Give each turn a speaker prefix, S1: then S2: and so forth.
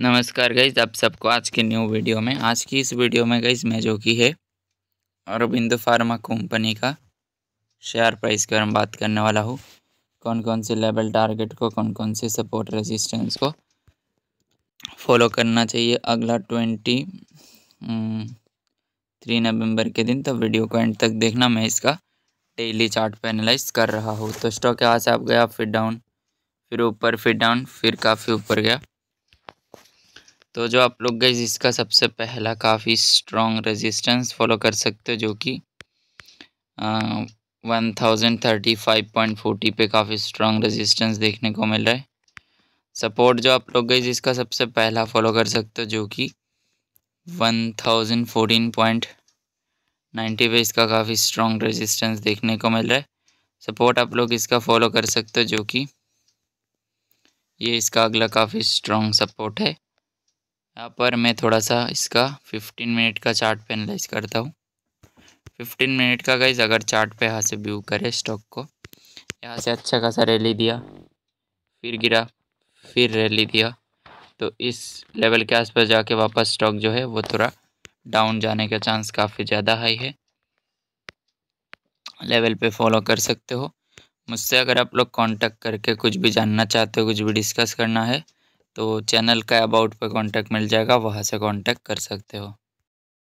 S1: नमस्कार गईज आप सबको आज के न्यू वीडियो में आज की इस वीडियो में गईज मैं जो की है अरबिंदो फार्मा कंपनी का शेयर प्राइस के बारे में बात करने वाला हूँ कौन कौन से लेवल टारगेट को कौन कौन से सपोर्ट रेजिस्टेंस को फॉलो करना चाहिए अगला ट्वेंटी हम्म, थ्री नवंबर के दिन तो वीडियो को एंड तक देखना मैं इसका डेली चार्ट पे एनालाइज कर रहा हूँ तो स्टॉक यहाँ से आप गया फिर डाउन फिर ऊपर फिर डाउन फिर काफ़ी ऊपर गया तो जो आप लोग गई इसका सबसे पहला काफ़ी स्ट्रॉन्ग रेजिस्टेंस फॉलो कर सकते हो जो कि one thousand thirty five point forty पे काफ़ी स्ट्रॉन्ग रेजिस्टेंस देखने को मिल रहा है सपोर्ट जो आप लोग गई इसका सबसे पहला फॉलो कर सकते हो जो कि one thousand fourteen point ninety पे इसका काफ़ी स्ट्रॉन्ग रेजिस्टेंस देखने को मिल रहा है सपोर्ट आप लोग इसका फॉलो कर सकते हो जो कि ये इसका अगला काफ़ी स्ट्रॉन्ग सपोर्ट है यहाँ पर मैं थोड़ा सा इसका फिफ्टीन मिनट का चार्ट पे एनालाइज करता हूँ फिफ्टीन मिनट का गाइज अगर चार्ट पे यहाँ से व्यू करे स्टॉक को यहाँ से अच्छा खासा रैली दिया फिर गिरा फिर रैली दिया तो इस लेवल के आसपास जाके वापस स्टॉक जो है वो थोड़ा डाउन जाने का चांस काफ़ी ज़्यादा हाई है लेवल पे फॉलो कर सकते हो मुझसे अगर आप लोग कांटेक्ट करके कुछ भी जानना चाहते हो कुछ भी डिस्कस करना है तो चैनल का अबाउट पे कांटेक्ट मिल जाएगा वहाँ से कांटेक्ट कर सकते हो